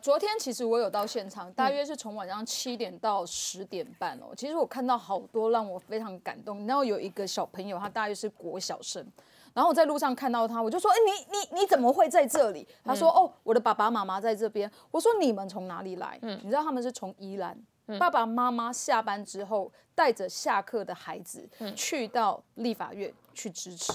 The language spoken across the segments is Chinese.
昨天其实我有到现场，大约是从晚上七点到十点半哦。其实我看到好多让我非常感动。你知道有一个小朋友，他大约是国小生，然后我在路上看到他，我就说：“哎，你你你怎么会在这里？”他说：“哦，我的爸爸妈妈在这边。”我说：“你们从哪里来？”嗯，你知道他们是从宜兰。爸爸妈妈下班之后，带着下课的孩子去到立法院去支持。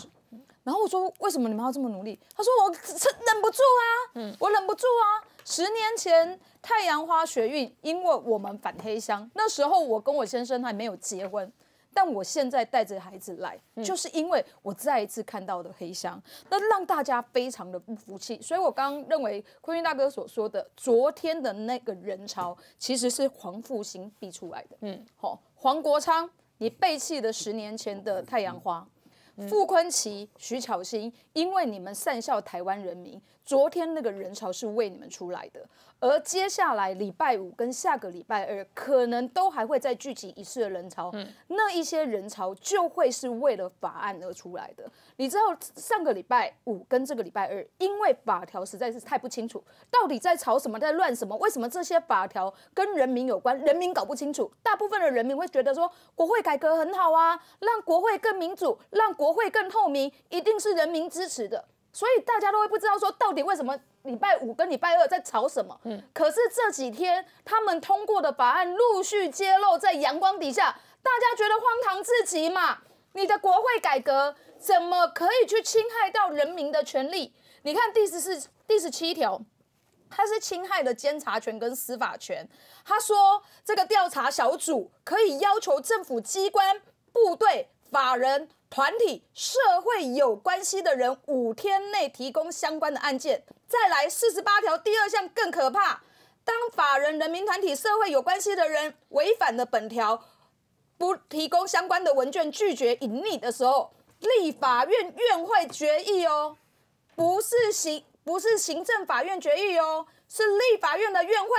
然后我说：“为什么你们要这么努力？”他说：“我忍忍不住啊，嗯，我忍不住啊。”十年前太阳花学运，因为我们反黑箱。那时候我跟我先生还没有结婚，但我现在带着孩子来，就是因为我再一次看到的黑箱，那让大家非常的不服气。所以我刚刚认为坤云大哥所说的，昨天的那个人潮其实是黄复兴逼出来的。嗯，好，黄国昌，你背弃的十年前的太阳花。傅坤奇、徐巧芯，因为你们善效台湾人民，昨天那个人潮是为你们出来的，而接下来礼拜五跟下个礼拜二，可能都还会再聚集一次的人潮。那一些人潮就会是为了法案而出来的。你知道上个礼拜五跟这个礼拜二，因为法条实在是太不清楚，到底在吵什么，在乱什么？为什么这些法条跟人民有关？人民搞不清楚，大部分的人民会觉得说，国会改革很好啊，让国会更民主，让国。国会更透明，一定是人民支持的，所以大家都会不知道说到底为什么礼拜五跟礼拜二在吵什么。嗯，可是这几天他们通过的法案陆续揭露在阳光底下，大家觉得荒唐至极嘛？你的国会改革怎么可以去侵害到人民的权利？你看第十四、第十七条，他是侵害的监察权跟司法权。他说这个调查小组可以要求政府机关、部队、法人。团体、社会有关系的人五天内提供相关的案件，再来四十八条第二项更可怕。当法人、人民、团体、社会有关系的人违反了本条，不提供相关的文件，拒绝隐匿的时候，立法院院会决议哦，不是行不是行政法院决议哦，是立法院的院会。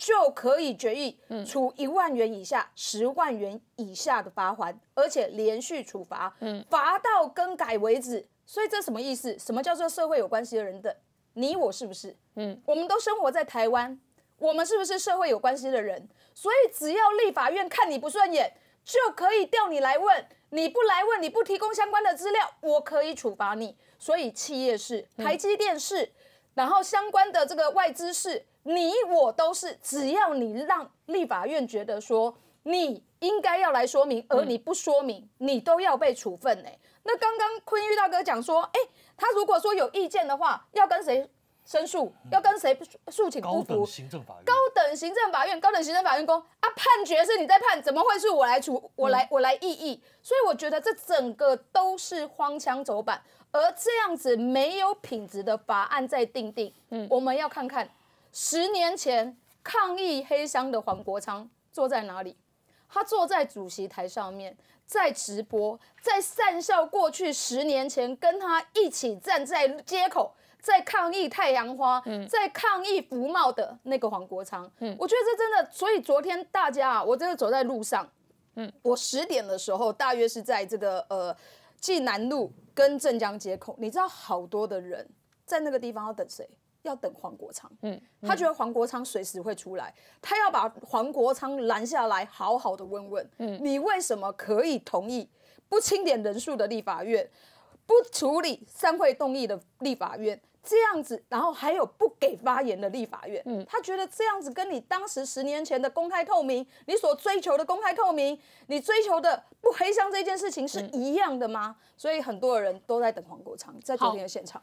就可以决议处一万元以下、十万元以下的罚款，而且连续处罚，嗯，罚到更改为止。所以这什么意思？什么叫做社会有关系的人的？你我是不是？嗯，我们都生活在台湾，我们是不是社会有关系的人？所以只要立法院看你不顺眼，就可以调你来问。你不来问，你不提供相关的资料，我可以处罚你。所以企业是台积电是，然后相关的这个外资是。你我都是，只要你让立法院觉得说你应该要来说明，而你不说明，你都要被处分呢。那刚刚坤玉大哥讲说，哎，他如果说有意见的话，要跟谁申诉？要跟谁诉请不服？高等行政法院。高等行政法院，高等行政法院公啊，判决是你在判，怎么会是我来处？我来我来异议。所以我觉得这整个都是荒腔走板，而这样子没有品质的法案在定定，嗯，我们要看看。十年前抗议黑箱的黄国昌坐在哪里？他坐在主席台上面，在直播，在散笑过去十年前跟他一起站在街口，在抗议太阳花，在抗议服贸的那个黄国昌。嗯，我觉得这真的，所以昨天大家啊，我真的走在路上，嗯，我十点的时候大约是在这个呃济南路跟镇江街口，你知道好多的人在那个地方要等谁？要等黄国昌，嗯，他觉得黄国昌随时会出来，他要把黄国昌拦下来，好好的问问，嗯，你为什么可以同意不清点人数的立法院，不处理三会动议的立法院，这样子，然后还有不给发言的立法院，嗯，他觉得这样子跟你当时十年前的公开透明，你所追求的公开透明，你追求的不黑箱这件事情是一样的吗？所以很多人都在等黄国昌在昨天的现场。